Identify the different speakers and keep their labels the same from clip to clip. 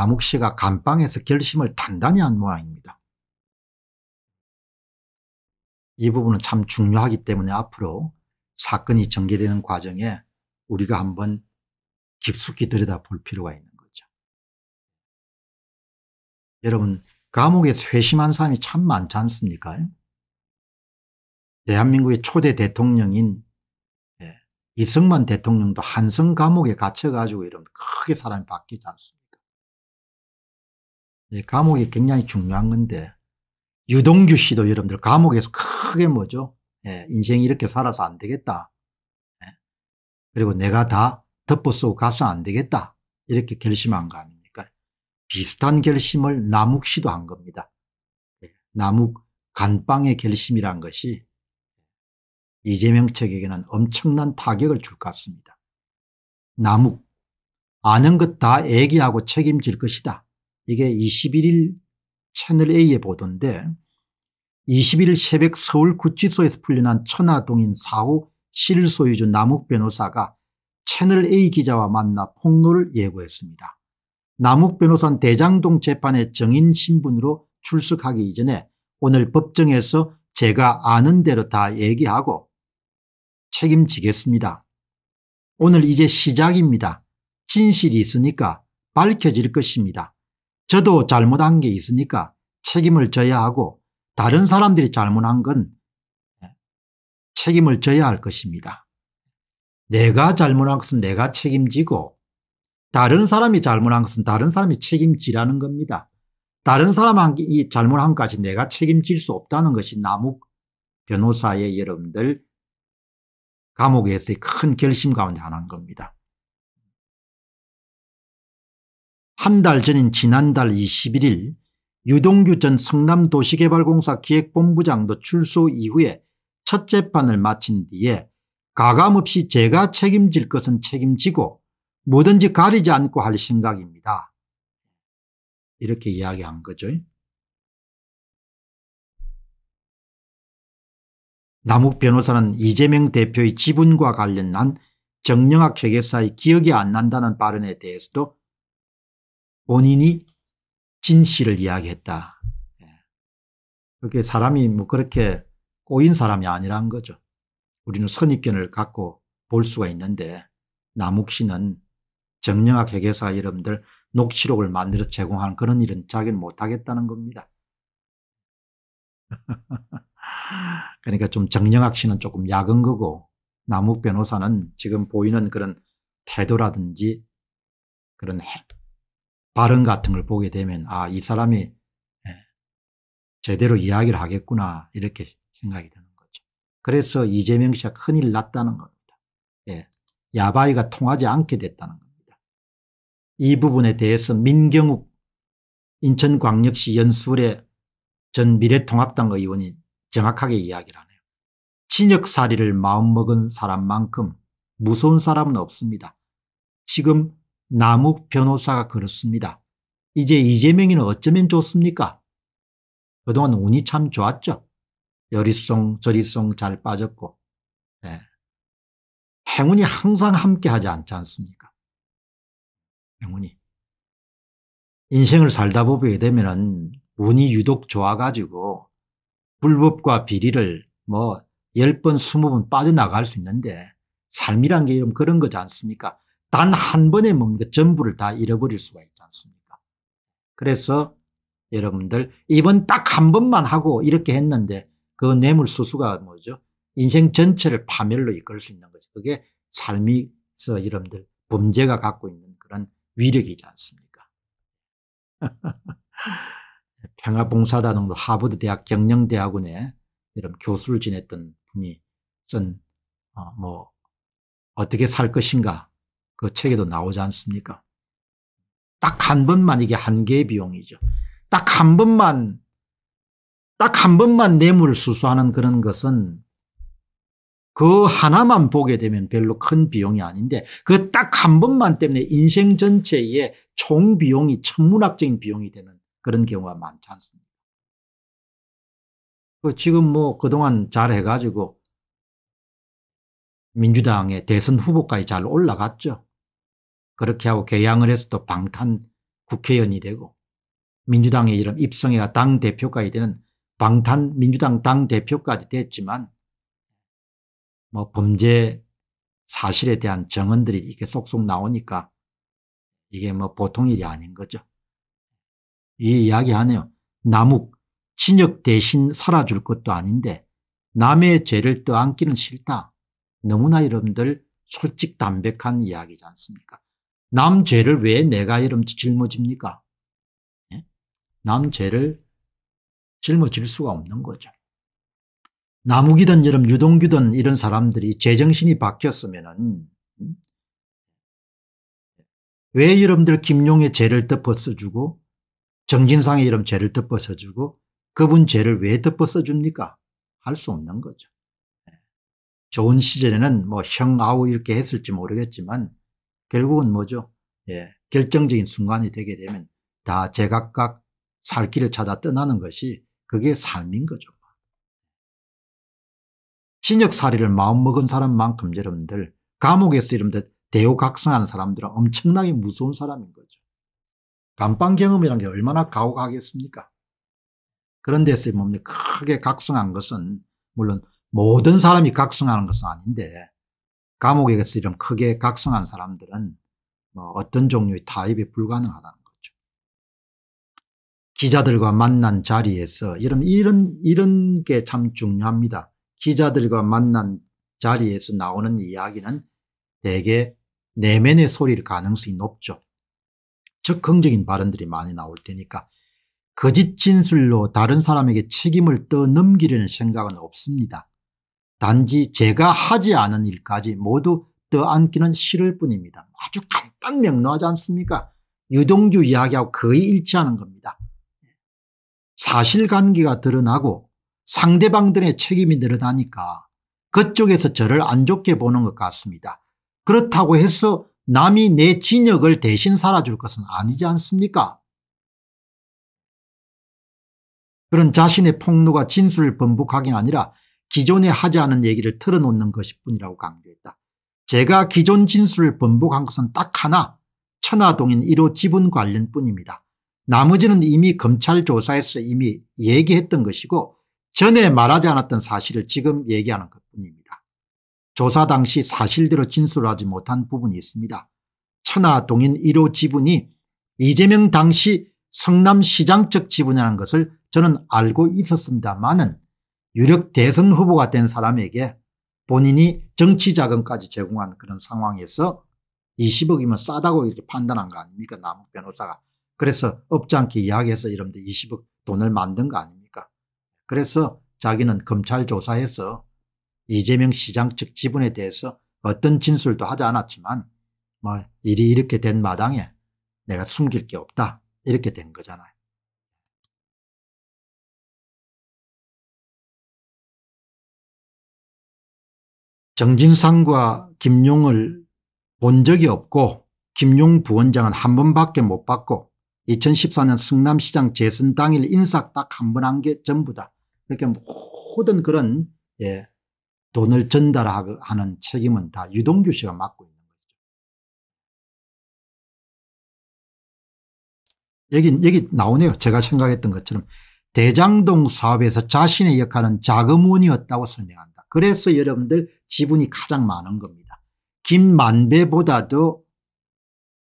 Speaker 1: 남욱 씨가 감방에서 결심을 단단히 한 모양입니다. 이 부분은 참 중요하기 때문에 앞으로 사건이 전개되는 과정에 우리가 한번 깊숙이 들여다볼 필요가 있는 거죠. 여러분 감옥에 회심한 사람이 참 많지 않습니까? 대한민국의 초대 대통령인 예, 이승만 대통령도 한성 감옥에 갇혀가지고 이러 크게 사람이 바뀌지 않습니다. 감옥이 굉장히 중요한 건데 유동규 씨도 여러분들 감옥에서 크게 뭐죠? 예, 인생 이렇게 이 살아서 안 되겠다. 예, 그리고 내가 다 덮어쓰고 가서 안 되겠다. 이렇게 결심한 거 아닙니까? 비슷한 결심을 남욱 씨도 한 겁니다. 예, 남욱 간빵의 결심이란 것이 이재명 측에게는 엄청난 타격을 줄 것 같습니다. 남욱 아는 것다 얘기하고 책임질 것이다. 이게 21일 채널A의 보도인데 21일 새벽 서울 구치소에서 풀려난 천하동인 사후 실소유주 남욱 변호사가 채널A 기자와 만나 폭로를 예고했습니다. 남욱 변호사는 대장동 재판의 정인 신분으로 출석하기 이전에 오늘 법정에서 제가 아는 대로 다 얘기하고 책임지겠습니다. 오늘 이제 시작입니다. 진실이 있으니까 밝혀질 것입니다. 저도 잘못한 게 있으니까 책임을 져야 하고 다른 사람들이 잘못한 건 예, 책임을 져야 할 것입니다. 내가 잘못한 것은 내가 책임지고 다른 사람이 잘못한 것은 다른 사람이 책임지라는 겁니다. 다른 사람이 잘못한 것까지 내가 책임질 수 없다는 것이 남욱 변호사의 여러분들 감옥에서의 큰 결심 가운데 하나인 겁니다. 한달 전인 지난달 21일 유동규 전 성남도시개발공사 기획본부장도 출소 이후에 첫 재판을 마친 뒤에 가감없이 제가 책임질 것은 책임지고 뭐든지 가리지 않고 할 생각입니다. 이렇게 이야기한 거죠. 남욱 변호사는 이재명 대표의 지분과 관련한 정영학 회계사의 기억이 안 난다는 발언에 대해서도 본인이 진실을 이야기했다. 예. 그게 사람이 뭐 그렇게 꼬인 사람이 아니란 거죠. 우리는 선입견을 갖고 볼 수가 있는데 남욱 씨는 정영학 회계사 여러분들 녹취록을 만들어 제공하는 그런 일은 자기는 못하겠다는 겁니다. 그러니까 좀 정영학 씨는 조금 약은 거고 남욱 변호사는 지금 보이는 그런 태도라든지 그런 발언 같은 걸 보게 되면 아, 이 사람이 예, 제대로 이야기를 하겠구나 이렇게 생각이 되는 거죠. 그래서 이재명 씨가 큰일 났다는 겁니다. 예. 야바이가 통하지 않게 됐다는 겁니다. 이 부분에 대해서 민경욱 인천광역시 연수의 전 미래통합당 의원이 정확하게 이야기를 하네요. 친역살이를 마음먹은 사람만큼 무서운 사람은 없습니다. 지금 남욱 변호사가 그렇습니다. 이제 이재명이는 어쩌면 좋습니까? 그동안 운이 참 좋았죠. 여리송 저리송 잘 빠졌고 네. 행운이 항상 함께하지 않지 않습니까? 행운이. 인생을 살다 보게 되면 은 운이 유독 좋아가지고 불법과 비리를 뭐 10번 20번 빠져나갈 수 있는데 삶이란 게 이런 그런 거지 않습니까? 단한 번에 뭡니까? 전부를 다 잃어버릴 수가 있지 않습니까? 그래서 여러분들 이번 딱 한 번만 하고 이렇게 했는데 그 뇌물수수가 뭐죠? 인생 전체를 파멸로 이끌 수 있는 거죠. 그게 삶이서 여러분들 범죄가 갖고 있는 그런 위력이지 않습니까? 평화봉사단으로 하버드대학 경영대학원에 이런 교수를 지냈던 분이 쓴, 어, 뭐 어떻게 살 것인가 그 책에도 나오지 않습니까? 딱 한 번만 이게 한 개의 비용이죠. 딱 한 번만 딱 한 번만 뇌물 수수하는 그런 것은 그 하나만 보게 되면 별로 큰 비용이 아닌데 그 딱 한 번만 때문에 인생 전체에총 비용이 천문학적인 비용이 되는 그런 경우가 많지 않습니까? 그 지금 뭐 그동안 잘 해가지고 민주당의 대선 후보까지 잘 올라갔죠. 그렇게 하고 개양을 해서 또 방탄 국회의원이 되고 민주당의 이런 입성해가 당대표까지 되는 방탄 민주당 당대표까지 됐지만 뭐 범죄 사실에 대한 정언들이 이렇게 쏙쏙 나오니까 이게 뭐 보통 일이 아닌 거죠. 이 이야기 하네요. 남욱, 친역 대신 살아줄 것도 아닌데 남의 죄를 떠안기는 싫다. 너무나 여러분들 솔직 담백한 이야기지 않습니까? 남 죄를 왜 내가 이름 짊어집니까? 예? 남 죄를 짊어질 수가 없는 거죠. 남욱이든 여름 유동규든 이런 사람들이 제정신이 바뀌었으면은 음? 왜 여러분들 김용의 죄를 덮어써주고 정진상의 이름 죄를 덮어써주고 그분 죄를 왜 덮어써줍니까? 할 수 없는 거죠. 예. 좋은 시절에는 뭐 형아우 이렇게 했을지 모르겠지만 결국은 뭐죠? 예, 결정적인 순간이 되게 되면 다 제각각 살 길을 찾아 떠나는 것이 그게 삶인 거죠. 신역살이를 마음먹은 사람만큼 여러분들 감옥에서 이름들 대우각성하 사람들은 엄청나게 무서운 사람인 거죠. 감방 경험이라는 게 얼마나 가혹하겠습니까? 그런 데서 뭡니까 크게 각성한 것은 물론 모든 사람이 각성하는 것은 아닌데 감옥에 가서 이런 크게 각성한 사람들은 뭐 어떤 종류의 타입이 불가능하다는 거죠. 기자들과 만난 자리에서 이런 이런 이런 게 참 중요합니다. 기자들과 만난 자리에서 나오는 이야기는 대개 내면의 소리일 가능성이 높죠. 적극적인 발언들이 많이 나올 테니까 거짓 진술로 다른 사람에게 책임을 떠넘기려는 생각은 없습니다. 단지 제가 하지 않은 일까지 모두 떠안기는 싫을 뿐입니다. 아주 간단 명료하지 않습니까? 유동규 이야기하고 거의 일치하는 겁니다. 사실관계가 드러나고 상대방 들의 책임이 늘어나니까 그쪽에서 저를 안 좋게 보는 것 같습니다. 그렇다고 해서 남이 내 진역을 대신 살아줄 것은 아니지 않습니까? 그런 자신의 폭로가 진술을 번복하기 아니라 기존에 하지 않은 얘기를 틀어놓는 것일뿐이라고 강조했다. 제가 기존 진술을 번복한 것은 딱 하나 천화동인 1호 지분 관련뿐입니다. 나머지는 이미 검찰 조사에서 이미 얘기했던 것이고 전에 말하지 않았던 사실을 지금 얘기하는 것뿐입니다. 조사 당시 사실대로 진술하지 못한 부분이 있습니다. 천하동인 1호 지분이 이재명 당시 성남시장 적 지분이라는 것을 저는 알고 있었습니다만은 유력 대선 후보가 된 사람에게 본인이 정치 자금까지 제공한 그런 상황에서 20억이면 싸다고 이렇게 판단한 거 아닙니까 남욱 변호사가. 그래서 없지 않게 이야기해서 이런데 20억 돈을 만든 거 아닙니까. 그래서 자기는 검찰 조사에서 이재명 시장 측 지분에 대해서 어떤 진술도 하지 않았지만 뭐 일이 이렇게 된 마당에 내가 숨길 게 없다 이렇게 된 거잖아요. 정진상과 김용을 본 적이 없고 김용 부원장은 한 번밖에 못 봤고 2014년 승남시장 재선 당일 인사 딱 한 번 한 게 전부다. 그러니까 모든 그런 예, 돈을 전달하는 책임은 다 유동규 씨가 맡고 있는 거죠. 여기, 여기 나오네요. 제가 생각했던 것처럼 대장동 사업에서 자신의 역할은 자금원이었다고 설명합니다. 그래서 여러분들 지분이 가장 많은 겁니다. 김만배보다도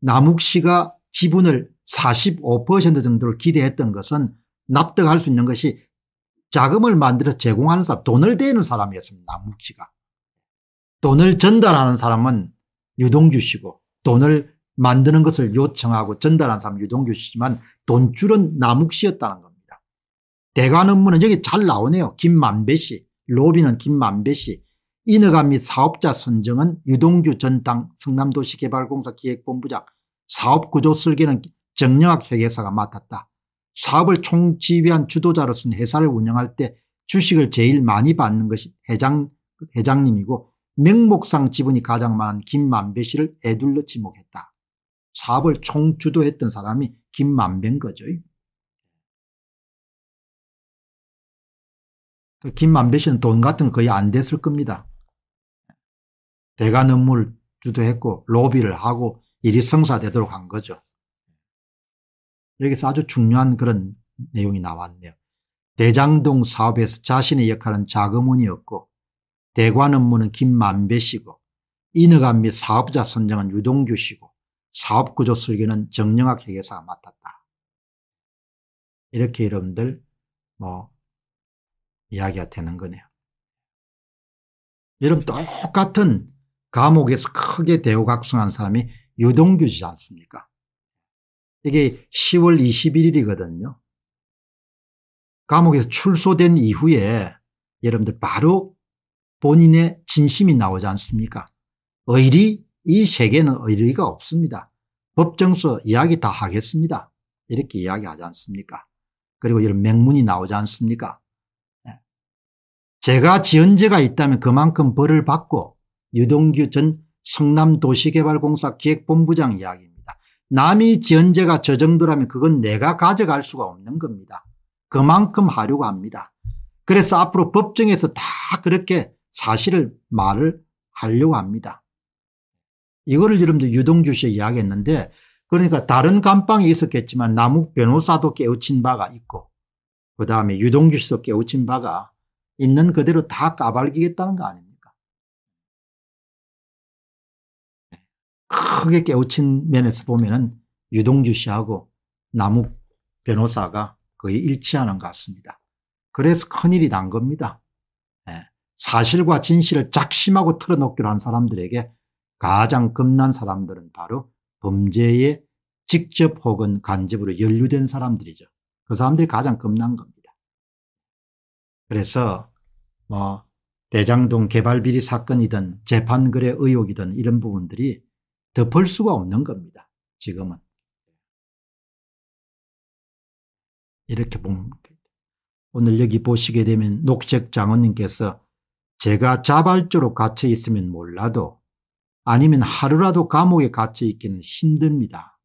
Speaker 1: 남욱 씨가 지분을 45% 정도를 기대했던 것은 납득할 수 있는 것이 자금을 만들어 제공하는 사람 돈을 대는 사람이었습니다. 남욱 씨가. 돈을 전달하는 사람은 유동규 씨고 돈을 만드는 것을 요청하고 전달한 사람 유동규 씨지만 돈줄은 남욱 씨였다는 겁니다. 대관 업무는 여기 잘 나오네요. 김만배 씨. 로비는 김만배 씨, 인허가 및 사업자 선정은 유동규 전당 성남도시개발공사 기획본부장, 사업구조 설계는 정영학 회계사가 맡았다. 사업을 총지휘한 주도자로서는 회사를 운영할 때 주식을 제일 많이 받는 것이 회장, 회장님이고 명목상 지분이 가장 많은 김만배 씨를 애둘러 지목했다. 사업을 총주도했던 사람이 김만배인 거죠. 그 김만배 씨는 돈 같은 거의 거안 됐을 겁니다. 대관 업무를 주도했고 로비를 하고 일이 성사되도록 한 거죠. 여기서 아주 중요한 그런 내용이 나왔네요. 대장동 사업에서 자신의 역할은 자금원이었고 대관 업무는 김만배 씨고 인허가 및 사업자 선정은 유동규 씨고 사업구조 설계는 정영학 회계사가 맡았다. 이렇게 여러분들 뭐 이야기가 되는 거네요. 여러분 똑같은 감옥에서 크게 대우각성한 사람이 유동규지 않습니까 이게 10월 21일이거든요. 감옥에서 출소된 이후에 여러분들 바로 본인의 진심이 나오지 않습니까 의리 이 세계는 의리가 없습니다. 법정서 이야기 다 하겠습니다. 이렇게 이야기하지 않습니까 그리고 이런 맹문이 나오지 않습니까 제가 지은 죄가 있다면 그만큼 벌을 받고 유동규 전 성남도시개발공사 기획본부장 이야기입니다. 남이 지은 죄가 저 정도라면 그건 내가 가져갈 수가 없는 겁니다. 그만큼 하려고 합니다. 그래서 앞으로 법정에서 다 그렇게 사실을 말을 하려고 합니다. 이거를 여러분들 유동규 씨에 이야기했는데 그러니까 다른 감방에 있었겠지만 남욱 변호사도 깨우친 바가 있고 그 다음에 유동규 씨도 깨우친 바가 있는 그대로 다 까발기겠다는 거 아닙니까? 네. 크게 깨우친 면에서 보면은 유동주 씨하고 남욱 변호사가 거의 일치하는 것 같습니다. 그래서 큰일이 난 겁니다. 예. 사실과 진실을 작심하고 틀어놓기로 한 사람들에게 가장 겁난 사람들은 바로 범죄에 직접 혹은 간접으로 연루된 사람들이죠. 그 사람들이 가장 겁난 겁니다. 그래서 뭐 대장동 개발비리 사건이든 재판거래 의혹이든 이런 부분들이 덮을 수가 없는 겁니다. 지금은. 이렇게 보면 오늘 여기 보시게 되면 녹색 장원님께서 제가 자발적으로 갇혀 있으면 몰라도 아니면 하루라도 감옥에 갇혀 있기는 힘듭니다.